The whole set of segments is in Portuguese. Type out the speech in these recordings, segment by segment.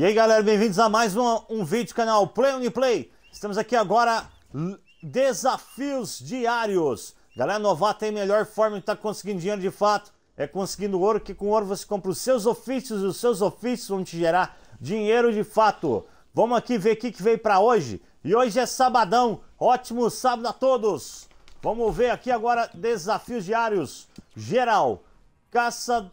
E aí galera, bem-vindos a mais um, um vídeo do canal Play Uniplay. Estamos aqui agora, desafios diários. Galera, novata é a melhor forma de estar tá conseguindo dinheiro de fato. É conseguindo ouro, que com ouro você compra os seus ofícios e os seus ofícios vão te gerar dinheiro de fato. Vamos aqui ver o que, que veio para hoje. E hoje é sabadão. Ótimo sábado a todos. Vamos ver aqui agora desafios diários. Geral, caça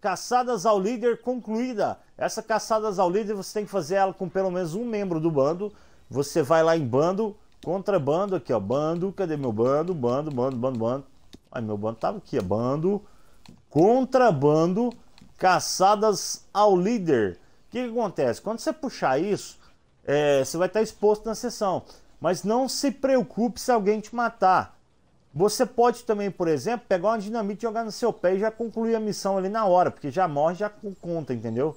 Caçadas ao líder concluída. Essa caçadas ao líder você tem que fazer ela com pelo menos um membro do bando. Você vai lá em bando, contrabando aqui, ó. Bando, cadê meu bando? Bando, bando, bando, bando. Ai, meu bando tava aqui, ó. Bando, contrabando, caçadas ao líder. O que, que acontece? Quando você puxar isso, é, você vai estar exposto na sessão. Mas não se preocupe se alguém te matar. Você pode também, por exemplo, pegar uma dinamite e jogar no seu pé e já concluir a missão ali na hora, porque já morre, já conta, entendeu?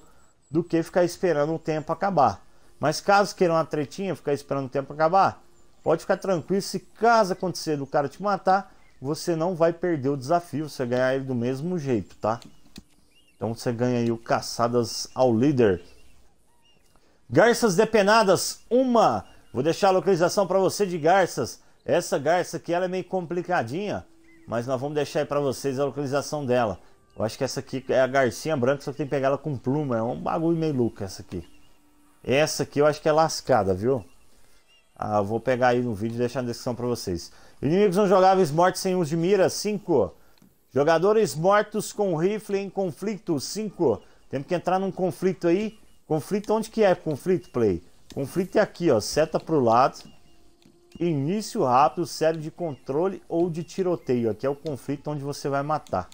Do que ficar esperando o tempo acabar. Mas caso queira uma tretinha, ficar esperando o tempo acabar, pode ficar tranquilo. Se caso acontecer do cara te matar, você não vai perder o desafio, você ganhar ele do mesmo jeito, tá? Então você ganha aí o Caçadas ao Líder. Garças Depenadas, uma. Vou deixar a localização para você de Garças. Essa garça aqui ela é meio complicadinha, mas nós vamos deixar aí para vocês a localização dela. Eu acho que essa aqui é a garcinha branca, só que tem que pegar ela com pluma. É um bagulho meio louco essa aqui. Essa aqui eu acho que é lascada, viu? Ah, eu vou pegar aí no vídeo e deixar na descrição para vocês. Inimigos não jogáveis mortos sem uso de mira, 5. Jogadores mortos com rifle em conflito, 5. Temos que entrar num conflito aí. Conflito onde que é conflito, play? Conflito é aqui, ó. Seta pro lado. Início rápido serve de controle ou de tiroteio. Aqui é o conflito onde você vai matar.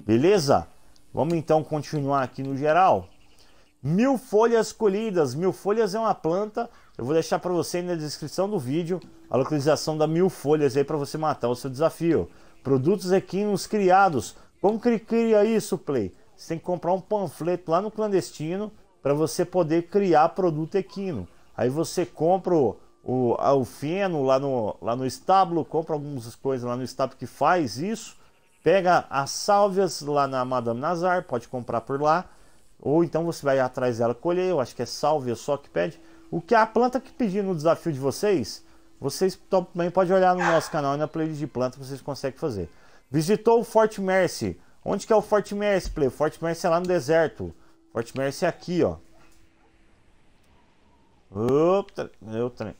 Beleza? Vamos então continuar aqui no geral. Mil folhas colhidas. Mil folhas é uma planta. Eu vou deixar para você na descrição do vídeo a localização da mil folhas aí para você matar o seu desafio. Produtos equinos criados. Como que cria isso, Play? Você tem que comprar um panfleto lá no clandestino para você poder criar produto equino. Aí você compra o o, o feno lá no, lá no estábulo, compra algumas coisas lá no estábulo que faz isso, pega as sálvias lá na Madame Nazar, pode comprar por lá, ou então você vai atrás dela colher, eu acho que é sálvia só que pede. O que é a planta que pedir no desafio de vocês, vocês também podem olhar no nosso canal e na playlist de planta vocês conseguem fazer. Visitou o Fort Mercy. Onde que é o Fort Mercy, Play? Fort Mercy é lá no deserto. Fort Mercy é aqui, ó. Opa, eu trem.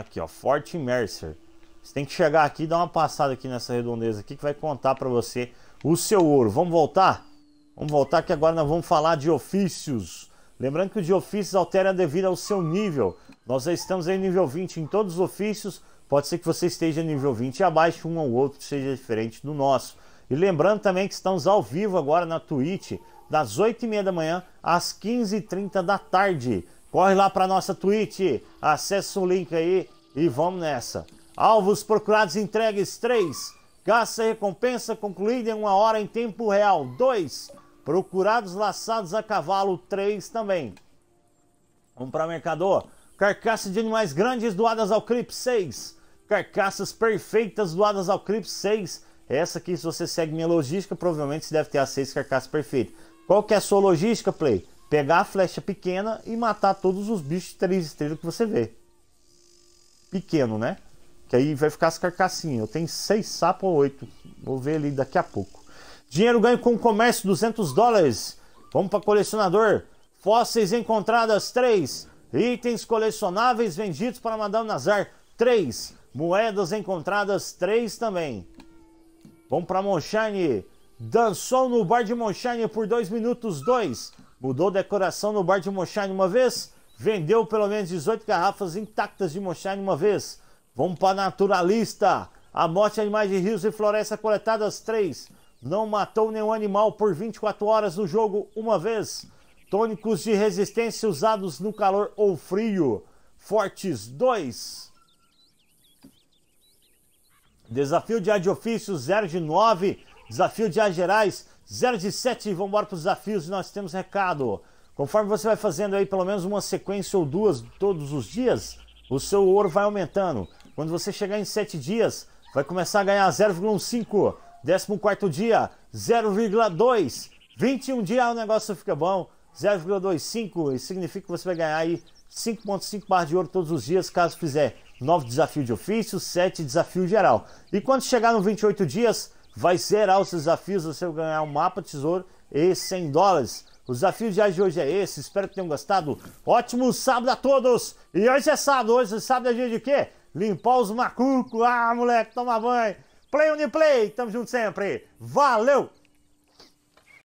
Aqui, ó, Fort Mercer. Você tem que chegar aqui e dar uma passada aqui nessa redondeza aqui que vai contar para você o seu ouro. Vamos voltar? Vamos voltar que agora nós vamos falar de ofícios. Lembrando que o de ofícios altera devido ao seu nível. Nós já estamos em nível 20 em todos os ofícios. Pode ser que você esteja nível 20 e abaixo, um ou outro seja diferente do nosso. E lembrando também que estamos ao vivo agora na Twitch, das 8h30 da manhã às 15h30 da tarde. Corre lá para nossa Twitch, acessa o link aí e vamos nessa. Alvos procurados entregues 3. Caça recompensa concluída em uma hora em tempo real 2. Procurados laçados a cavalo 3 também. Vamos para mercador. Carcaça de animais grandes doadas ao CRIP 6. Carcaças perfeitas doadas ao CRIP 6. Essa aqui, se você segue minha logística, provavelmente você deve ter as 6 carcaças perfeitas. Qual que é a sua logística, Play? pegar a flecha pequena e matar todos os bichos de três estrelas que você vê. Pequeno, né? Que aí vai ficar as carcassinhas. Eu tenho seis sapos ou oito. Vou ver ali daqui a pouco. Dinheiro ganho com comércio, 200 dólares. Vamos para colecionador. Fósseis encontradas, 3. Itens colecionáveis vendidos para Madame Nazar, 3. Moedas encontradas, 3 também. Vamos para Monshine. Dançou no bar de Monshine por 2 minutos, 2. Mudou decoração no bar de Moshine uma vez, vendeu pelo menos 18 garrafas intactas de Moshine uma vez. Vamos para naturalista. a morte de animais de rios e floresta coletadas 3. Não matou nenhum animal por 24 horas no jogo uma vez. Tônicos de resistência usados no calor ou frio. Fortes 2. Desafio de ar de ofício 0 de 9. Desafio de ar gerais 0 de 7, vamos embora para os desafios e nós temos recado. Conforme você vai fazendo aí pelo menos uma sequência ou duas todos os dias, o seu ouro vai aumentando. Quando você chegar em 7 dias, vai começar a ganhar 0,5, 14 dia, 0,2, 21 dia o negócio fica bom, 0,25, isso significa que você vai ganhar aí 5,5 barras de ouro todos os dias, caso fizer 9 desafios de ofício, 7 desafios geral. E quando chegar no 28 dias, vai ser aos desafios você ganhar um mapa tesouro e 100 dólares. O desafio de hoje é esse, espero que tenham gostado. Ótimo sábado a todos! E hoje é sábado, hoje é sábado é dia de quê? Limpar os macucos, ah moleque, toma banho. Play Uniplay, tamo junto sempre, valeu!